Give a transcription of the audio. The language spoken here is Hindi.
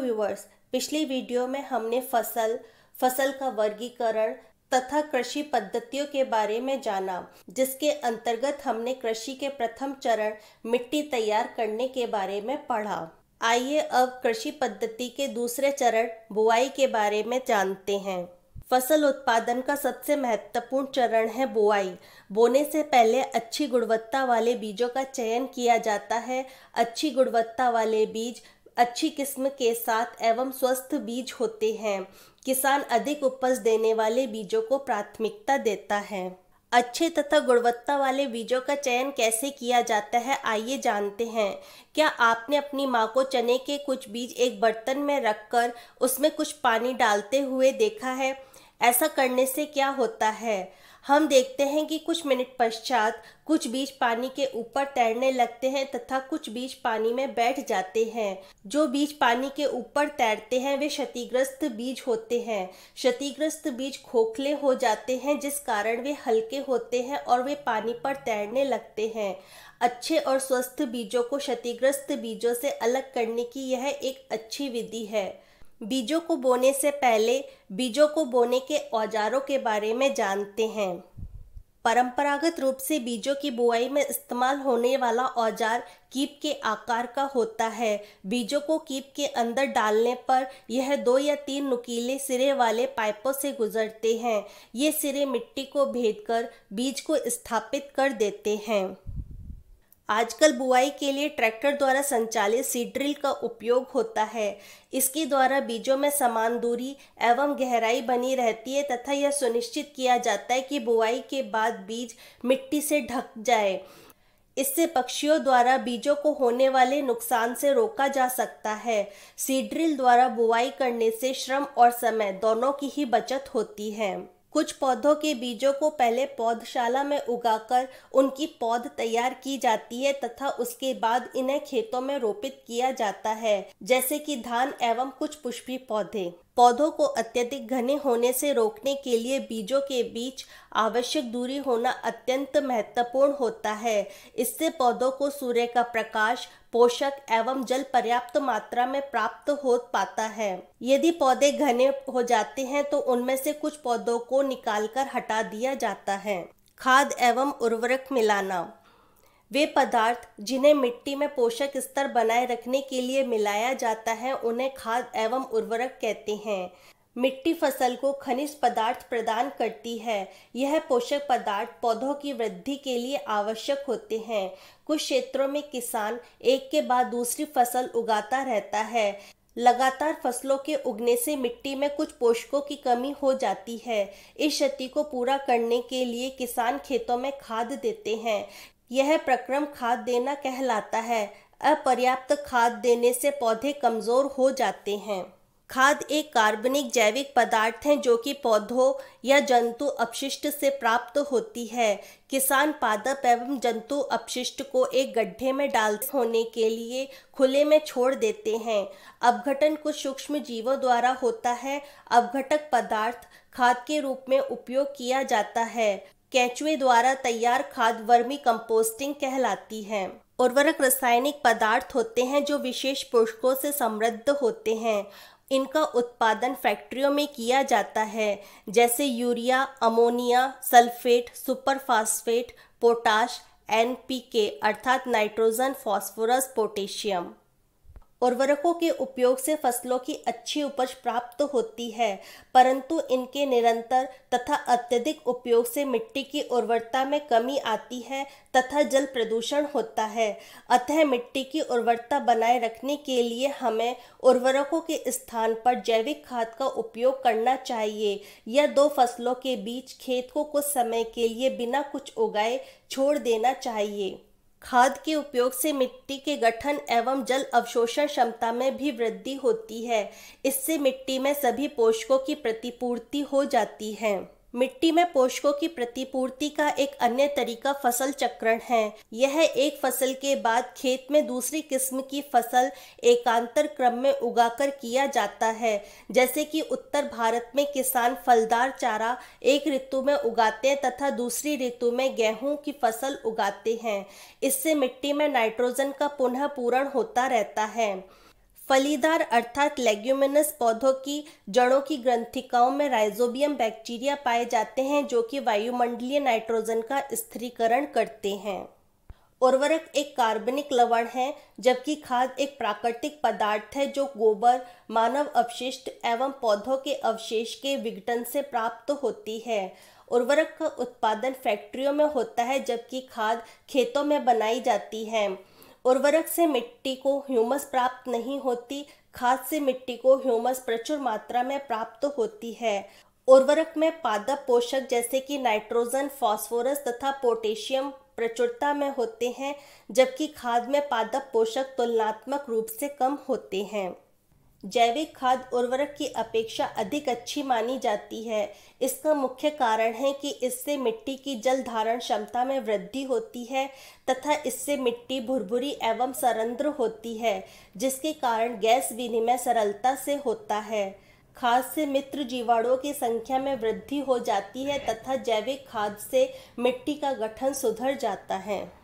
व्यूवर्स पिछली वीडियो में हमने फसल फसल का वर्गीकरण तथा कृषि पद्धतियों के बारे में जाना जिसके अंतर्गत हमने कृषि के प्रथम चरण मिट्टी तैयार करने के बारे में पढ़ा आइए अब कृषि पद्धति के दूसरे चरण बुआई के बारे में जानते हैं फसल उत्पादन का सबसे महत्वपूर्ण चरण है बुआई बोने से पहले अच्छी गुणवत्ता वाले बीजों का चयन किया जाता है अच्छी गुणवत्ता वाले बीज अच्छी किस्म के साथ एवं स्वस्थ बीज होते हैं किसान अधिक उपज देने वाले बीजों को प्राथमिकता देता है अच्छे तथा गुणवत्ता वाले बीजों का चयन कैसे किया जाता है आइए जानते हैं क्या आपने अपनी माँ को चने के कुछ बीज एक बर्तन में रखकर उसमें कुछ पानी डालते हुए देखा है ऐसा करने से क्या होता है हम देखते हैं कि कुछ मिनट पश्चात कुछ बीज पानी के ऊपर तैरने लगते हैं तथा कुछ बीज पानी में बैठ जाते हैं जो बीज पानी के ऊपर तैरते हैं वे क्षतिग्रस्त बीज होते हैं क्षतिग्रस्त बीज खोखले हो जाते हैं जिस कारण वे हल्के होते हैं और वे पानी पर तैरने लगते हैं अच्छे और स्वस्थ बीजों को क्षतिग्रस्त बीजों से अलग करने की यह एक अच्छी विधि है बीजों को बोने से पहले बीजों को बोने के औजारों के बारे में जानते हैं परंपरागत रूप से बीजों की बुआई में इस्तेमाल होने वाला औजार कीप के आकार का होता है बीजों को कीप के अंदर डालने पर यह दो या तीन नुकीले सिरे वाले पाइपों से गुजरते हैं ये सिरे मिट्टी को भेद कर बीज को स्थापित कर देते हैं आजकल बुआई के लिए ट्रैक्टर द्वारा संचालित सीड्रिल का उपयोग होता है इसके द्वारा बीजों में समान दूरी एवं गहराई बनी रहती है तथा यह सुनिश्चित किया जाता है कि बुआई के बाद बीज मिट्टी से ढक जाए इससे पक्षियों द्वारा बीजों को होने वाले नुकसान से रोका जा सकता है सीड्रिल द्वारा बुआई करने से श्रम और समय दोनों की ही बचत होती है कुछ पौधों के बीजों को पहले पौधशाला में उगाकर उनकी पौध तैयार की जाती है तथा उसके बाद इन्हें खेतों में रोपित किया जाता है जैसे कि धान एवं कुछ पुष्पी पौधे पौधों को अत्यधिक घने होने से रोकने के लिए बीजों के बीच आवश्यक दूरी होना अत्यंत महत्वपूर्ण होता है इससे पौधों को सूर्य का प्रकाश पोषक एवं जल पर्याप्त मात्रा में प्राप्त हो पाता है यदि पौधे घने हो जाते हैं तो उनमें से कुछ पौधों को निकालकर हटा दिया जाता है खाद एवं उर्वरक मिलाना वे पदार्थ जिन्हें मिट्टी में पोषक स्तर बनाए रखने के लिए मिलाया जाता है उन्हें खाद एवं उर्वरक कहते हैं मिट्टी फसल को खनिज पदार्थ प्रदान करती है यह पोषक पदार्थ पौधों की वृद्धि के लिए आवश्यक होते हैं कुछ क्षेत्रों में किसान एक के बाद दूसरी फसल उगाता रहता है लगातार फसलों के उगने से मिट्टी में कुछ पोषकों की कमी हो जाती है इस क्षति को पूरा करने के लिए किसान खेतों में खाद देते हैं यह प्रक्रम खाद देना कहलाता है अपर्याप्त खाद देने से पौधे कमज़ोर हो जाते हैं खाद एक कार्बनिक जैविक पदार्थ है जो कि पौधों या जंतु अपशिष्ट से प्राप्त होती है किसान पादप एवं जंतु अपशिष्ट को एक गड्ढे में डाल होने के लिए खुले में छोड़ देते हैं अपघटन कुछ सूक्ष्म जीवों द्वारा होता है अपघटक पदार्थ खाद के रूप में उपयोग किया जाता है कैचुए द्वारा तैयार खाद वर्मी कंपोस्टिंग कहलाती है उर्वरक रासायनिक पदार्थ होते हैं जो विशेष पोषकों से समृद्ध होते हैं इनका उत्पादन फैक्ट्रियों में किया जाता है जैसे urea ammonia sulphate superphosphate potash N P K अर्थात नाइट्रोजन फॉस्फोरस पोटेशियम उर्वरकों के उपयोग से फसलों की अच्छी उपज प्राप्त होती है परंतु इनके निरंतर तथा अत्यधिक उपयोग से मिट्टी की उर्वरता में कमी आती है तथा जल प्रदूषण होता है अतः मिट्टी की उर्वरता बनाए रखने के लिए हमें उर्वरकों के स्थान पर जैविक खाद का उपयोग करना चाहिए यह दो फसलों के बीच खेत को कुछ समय के लिए बिना कुछ उगाए छोड़ देना चाहिए खाद के उपयोग से मिट्टी के गठन एवं जल अवशोषण क्षमता में भी वृद्धि होती है इससे मिट्टी में सभी पोषकों की प्रतिपूर्ति हो जाती है मिट्टी में पोषकों की प्रतिपूर्ति का एक अन्य तरीका फसल चक्रण है यह एक फसल के बाद खेत में दूसरी किस्म की फसल एकांतर क्रम में उगाकर किया जाता है जैसे कि उत्तर भारत में किसान फलदार चारा एक ऋतु में उगाते हैं तथा दूसरी ऋतु में गेहूं की फसल उगाते हैं इससे मिट्टी में नाइट्रोजन का पुनः पूरण होता रहता है फलीदार अर्थात लेग्यूमिनस पौधों की जड़ों की ग्रंथिकाओं में राइजोबियम बैक्टीरिया पाए जाते हैं जो कि वायुमंडलीय नाइट्रोजन का स्थिरीकरण करते हैं उर्वरक एक कार्बनिक लवण है जबकि खाद एक प्राकृतिक पदार्थ है जो गोबर मानव अवशिष्ट एवं पौधों के अवशेष के विघटन से प्राप्त होती है उर्वरक का उत्पादन फैक्ट्रियों में होता है जबकि खाद खेतों में बनाई जाती है उर्वरक से मिट्टी को ह्यूमस प्राप्त नहीं होती खाद से मिट्टी को ह्यूमस प्रचुर मात्रा में प्राप्त होती है उर्वरक में पादप पोषक जैसे कि नाइट्रोजन फास्फोरस तथा पोटेशियम प्रचुरता में होते हैं जबकि खाद में पादप पोषक तुलनात्मक रूप से कम होते हैं जैविक खाद उर्वरक की अपेक्षा अधिक अच्छी मानी जाती है इसका मुख्य कारण है कि इससे मिट्टी की जल धारण क्षमता में वृद्धि होती है तथा इससे मिट्टी भुरभुरी एवं सरंद्र होती है जिसके कारण गैस विनिमय सरलता से होता है खाद से मित्र जीवाणुओं की संख्या में वृद्धि हो जाती है तथा जैविक खाद से मिट्टी का गठन सुधर जाता है